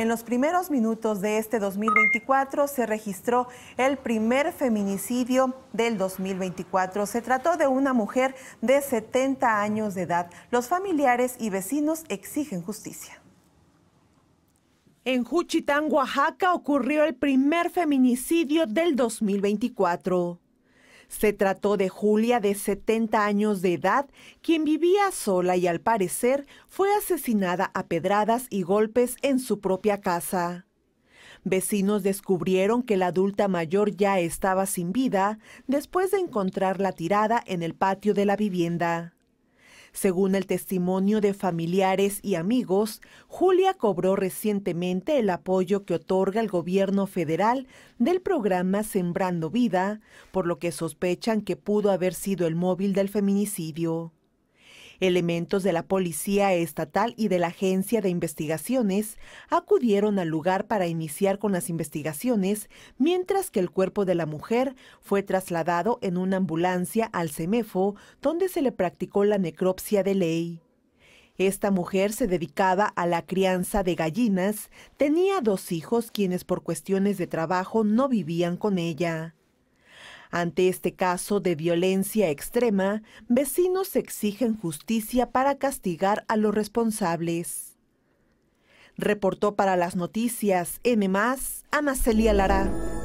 En los primeros minutos de este 2024 se registró el primer feminicidio del 2024. Se trató de una mujer de 70 años de edad. Los familiares y vecinos exigen justicia. En Juchitán, Oaxaca, ocurrió el primer feminicidio del 2024. Se trató de Julia, de 70 años de edad, quien vivía sola y al parecer fue asesinada a pedradas y golpes en su propia casa. Vecinos descubrieron que la adulta mayor ya estaba sin vida después de encontrarla tirada en el patio de la vivienda. Según el testimonio de familiares y amigos, Julia cobró recientemente el apoyo que otorga el gobierno federal del programa Sembrando Vida, por lo que sospechan que pudo haber sido el móvil del feminicidio. Elementos de la Policía Estatal y de la Agencia de Investigaciones acudieron al lugar para iniciar con las investigaciones, mientras que el cuerpo de la mujer fue trasladado en una ambulancia al CEMEFO, donde se le practicó la necropsia de ley. Esta mujer se dedicaba a la crianza de gallinas, tenía dos hijos quienes por cuestiones de trabajo no vivían con ella. Ante este caso de violencia extrema, vecinos exigen justicia para castigar a los responsables. Reportó para las noticias M, Celia Lara.